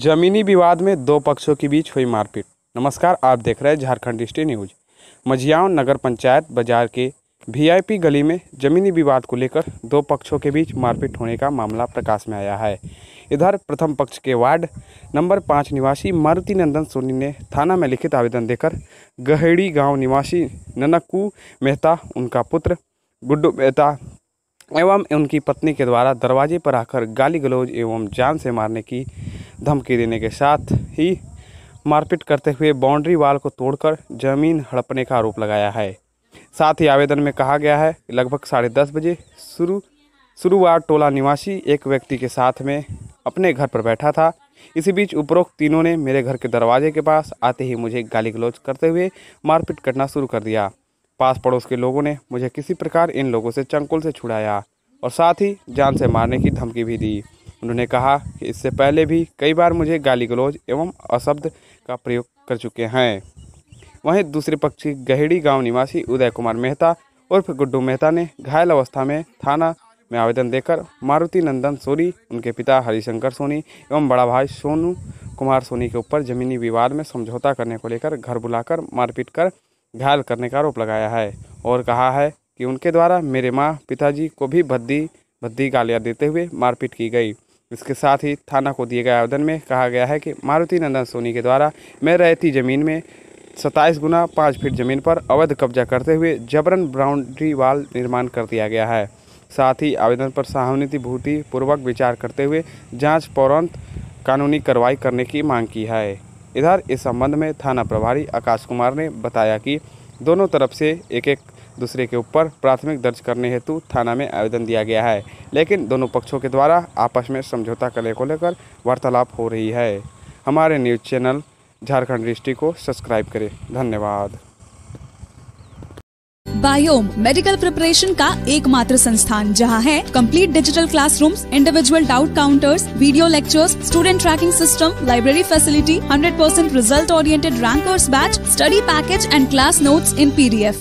जमीनी विवाद में दो पक्षों के बीच हुई मारपीट नमस्कार आप देख रहे हैं झारखंड डिस्ट्री न्यूज मझियाओं नगर पंचायत बाजार के वीआईपी गली में जमीनी विवाद को लेकर दो पक्षों के बीच मारपीट होने का मामला प्रकाश में आया है इधर प्रथम पक्ष के वार्ड नंबर पाँच निवासी मारुति नंदन सोनी ने थाना में लिखित आवेदन देकर गहेड़ी गांव निवासी ननकू मेहता उनका पुत्र गुड्डू मेहता एवं उनकी पत्नी के द्वारा दरवाजे पर आकर गाली गलौज एवं जान से मारने की धमकी देने के साथ ही मारपीट करते हुए बाउंड्री वाल को तोड़कर जमीन हड़पने का आरोप लगाया है साथ ही आवेदन में कहा गया है लगभग साढ़े दस बजे शुरू शुरुआत टोला निवासी एक व्यक्ति के साथ में अपने घर पर बैठा था इसी बीच उपरोक्त तीनों ने मेरे घर के दरवाजे के पास आते ही मुझे गाली गलौज करते हुए मारपीट करना शुरू कर दिया पास पड़ोस के लोगों ने मुझे किसी प्रकार इन लोगों से चंकुल से छुड़ाया और साथ ही जान से मारने की धमकी भी दी उन्होंने कहा कि इससे पहले भी कई बार मुझे गाली गलौज एवं अशब्द का प्रयोग कर चुके हैं वहीं दूसरे पक्षी गहड़ी गांव निवासी उदय कुमार मेहता उर्फ गुड्डू मेहता ने घायल अवस्था में थाना में आवेदन देकर मारुति नंदन सोनी उनके पिता हरिशंकर सोनी एवं बड़ा भाई सोनू कुमार सोनी के ऊपर जमीनी विवाद में समझौता करने को लेकर घर बुलाकर मारपीट कर घायल करने का आरोप लगाया है और कहा है कि उनके द्वारा मेरे माँ पिताजी को भी भद्दी भद्दी गालियाँ देते हुए मारपीट की गई इसके साथ ही थाना को दिए गए आवेदन में कहा गया है कि मारुति नंदन सोनी के द्वारा मैं रहती ज़मीन में सत्ताईस गुना पाँच फीट ज़मीन पर अवैध कब्जा करते हुए जबरन बाउंड्री वाल निर्माण कर दिया गया है साथ ही आवेदन पर सहानुभूति पूर्वक विचार करते हुए जांच पौरंत कानूनी कार्रवाई करने की मांग की है इधर इस संबंध में थाना प्रभारी आकाश कुमार ने बताया कि दोनों तरफ से एक एक दूसरे के ऊपर प्राथमिक दर्ज करने हेतु थाना में आवेदन दिया गया है लेकिन दोनों पक्षों के द्वारा आपस में समझौता करने को लेकर वार्तालाप हो रही है हमारे न्यूज़ चैनल झारखंड डिस्ट्रिक्ट को सब्सक्राइब करें धन्यवाद बायोम मेडिकल प्रिपरेशन का एकमात्र संस्थान जहां है complete digital classrooms, individual doubt counters video lectures student tracking system library facility 100% result oriented rankers batch study package and class notes in PDF